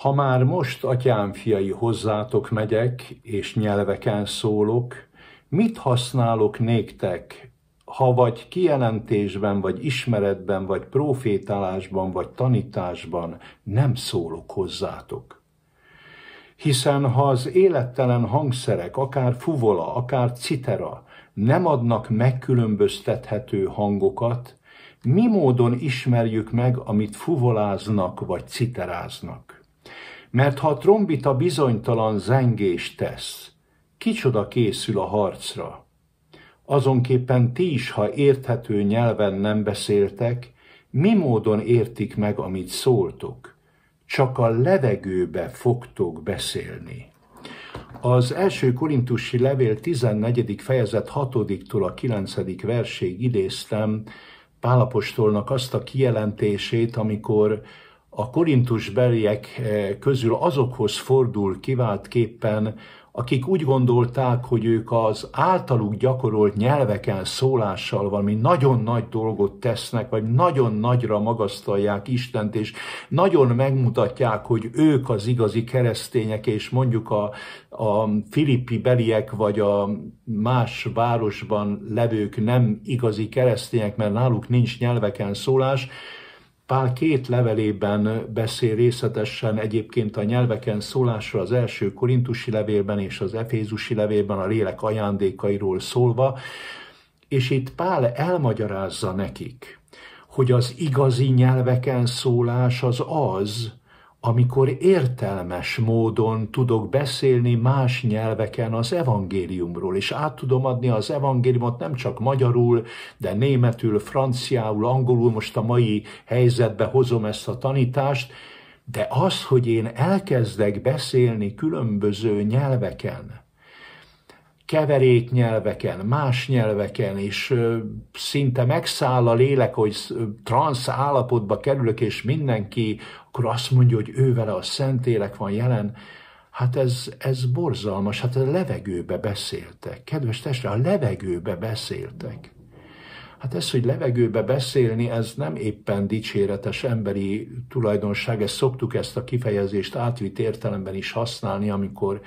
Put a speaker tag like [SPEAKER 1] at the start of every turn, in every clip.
[SPEAKER 1] Ha már most, atyám fiai, hozzátok megyek, és nyelveken szólok, mit használok néktek, ha vagy kijelentésben, vagy ismeretben, vagy profétálásban, vagy tanításban nem szólok hozzátok? Hiszen ha az élettelen hangszerek, akár fuvola, akár citera, nem adnak megkülönböztethető hangokat, mi módon ismerjük meg, amit fuvoláznak vagy citeráznak? Mert ha a trombita bizonytalan zengést tesz, kicsoda készül a harcra? Azonképpen ti is, ha érthető nyelven nem beszéltek, mi módon értik meg, amit szóltok? Csak a levegőbe fogtok beszélni. Az első korintusi levél 14. fejezet 6-tól a 9. versig idéztem Pálapostolnak azt a kijelentését, amikor a korintus beliek eh, közül azokhoz fordul kiváltképpen, akik úgy gondolták, hogy ők az általuk gyakorolt nyelveken szólással valami nagyon nagy dolgot tesznek, vagy nagyon nagyra magasztalják Istent, és nagyon megmutatják, hogy ők az igazi keresztények, és mondjuk a, a filippi beliek, vagy a más városban levők nem igazi keresztények, mert náluk nincs nyelveken szólás, Pál két levelében beszél részletesen egyébként a nyelveken szólásra az első korintusi levélben és az efézusi levélben a lélek ajándékairól szólva, és itt Pál elmagyarázza nekik, hogy az igazi nyelveken szólás az az, amikor értelmes módon tudok beszélni más nyelveken az evangéliumról, és át tudom adni az evangéliumot nem csak magyarul, de németül, franciául, angolul, most a mai helyzetbe hozom ezt a tanítást, de az, hogy én elkezdek beszélni különböző nyelveken, keverék nyelveken, más nyelveken, és szinte megszáll a lélek, hogy transz állapotba kerülök, és mindenki akkor azt mondja, hogy vele a Szentélek van jelen, hát ez, ez borzalmas, hát a levegőbe beszéltek. Kedves testre, a levegőbe beszéltek. Hát ez, hogy levegőbe beszélni, ez nem éppen dicséretes emberi tulajdonság, ezt szoktuk ezt a kifejezést átvitt értelemben is használni, amikor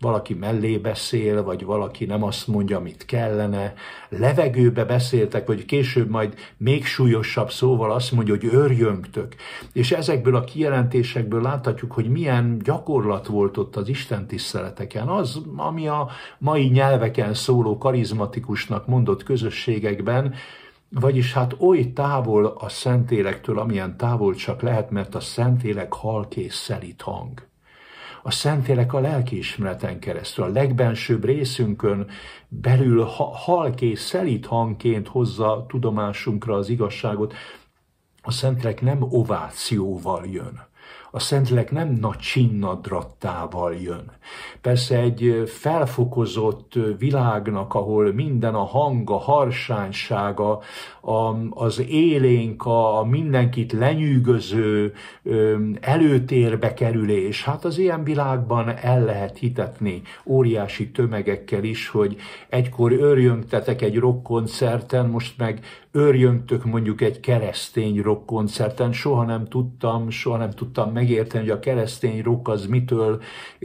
[SPEAKER 1] valaki mellé beszél, vagy valaki nem azt mondja, amit kellene. Levegőbe beszéltek, vagy később majd még súlyosabb szóval azt mondja, hogy örjöngtök. És ezekből a kijelentésekből láthatjuk, hogy milyen gyakorlat volt ott az Isten tiszteleteken. Az, ami a mai nyelveken szóló karizmatikusnak mondott közösségekben, vagyis hát oly távol a Szentélektől, amilyen távol csak lehet, mert a szentélek halk és szelít hang. A Szentélek a lelkiismereten keresztül, a legbensőbb részünkön belül és szelít hangként hozza tudomásunkra az igazságot. A szentélek nem ovációval jön a Szentlélek nem nagy csinnadrattával jön. Persze egy felfokozott világnak, ahol minden a hang, a harsánysága, a, az élénk, a, a mindenkit lenyűgöző ö, előtérbe kerülés, hát az ilyen világban el lehet hitetni óriási tömegekkel is, hogy egykor örjöngtetek egy rockkoncerten, most meg örjöntök mondjuk egy keresztény rock koncerten, soha nem tudtam, soha nem tudtam megérteni, hogy a keresztény rock az mitől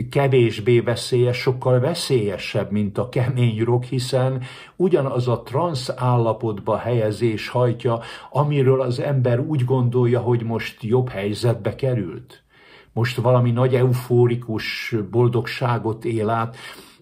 [SPEAKER 1] kevésbé veszélyes, sokkal veszélyesebb, mint a kemény rock, hiszen ugyanaz a transz állapotba helyezés hajtja, amiről az ember úgy gondolja, hogy most jobb helyzetbe került. Most valami nagy eufórikus boldogságot él át.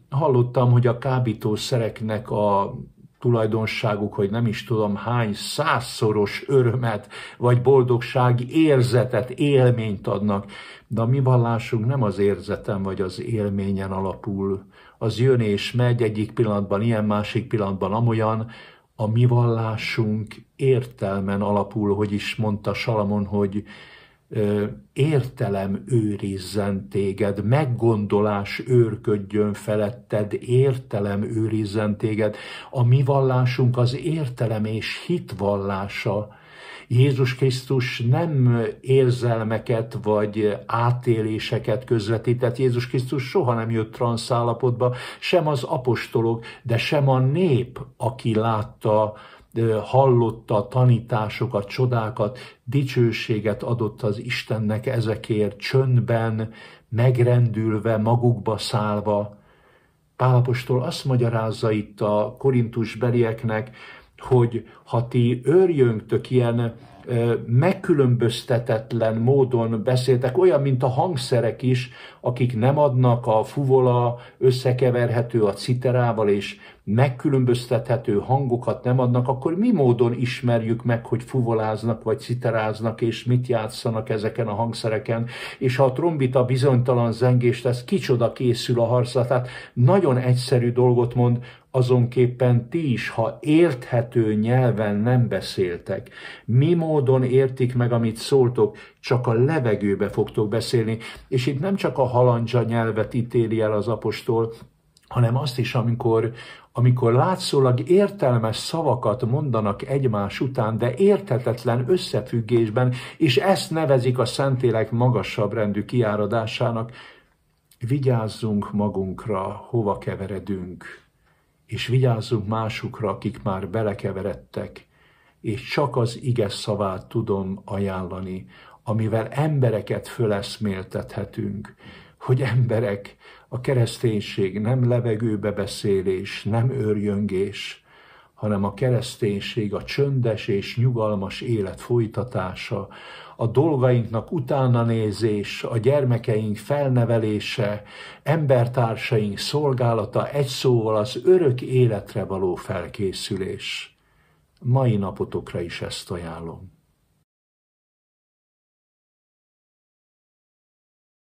[SPEAKER 1] Hallottam, hogy a kábítószereknek a tulajdonságuk, hogy nem is tudom hány százszoros örömet, vagy boldogság érzetet, élményt adnak. De a mi vallásunk nem az érzetem, vagy az élményen alapul. Az jön és megy egyik pillanatban, ilyen másik pillanatban, amolyan, a mi vallásunk értelmen alapul, hogy is mondta Salamon, hogy értelem őrizzen téged, meggondolás őrködjön feletted, értelem őrizzen téged. A mi vallásunk az értelem és hit vallása. Jézus Krisztus nem érzelmeket vagy átéléseket közvetített. Jézus Krisztus soha nem jött transz állapotba, sem az apostolok, de sem a nép, aki látta hallotta tanításokat, csodákat, dicsőséget adott az Istennek ezekért, csöndben, megrendülve, magukba szállva. Pálapostól azt magyarázza itt a korintus belieknek, hogy ha ti őrjöntök ilyen megkülönböztetetlen módon beszéltek, olyan, mint a hangszerek is, akik nem adnak a fuvola összekeverhető a citerával, és megkülönböztethető hangokat nem adnak, akkor mi módon ismerjük meg, hogy fuvoláznak vagy citeráznak, és mit játszanak ezeken a hangszereken, és ha a trombita bizonytalan zengést tesz, kicsoda készül a harcra. Tehát nagyon egyszerű dolgot mond, azonképpen ti is, ha érthető nyelven nem beszéltek, mi módon értik meg, amit szóltok, csak a levegőbe fogtok beszélni. És itt nem csak a halandzsa nyelvet ítéli el az apostol, hanem azt is, amikor, amikor látszólag értelmes szavakat mondanak egymás után, de érthetetlen összefüggésben, és ezt nevezik a Szentélek magasabb rendű kiáradásának, vigyázzunk magunkra, hova keveredünk, és vigyázzunk másokra, akik már belekeveredtek, és csak az ige szavát tudom ajánlani, amivel embereket föleszméltethetünk, hogy emberek, a kereszténység nem levegőbe beszélés, nem örjöngés, hanem a kereszténység a csöndes és nyugalmas élet folytatása, a dolgainknak nézés, a gyermekeink felnevelése, embertársaink szolgálata, egy szóval az örök életre való felkészülés. Mai napotokra is ezt ajánlom.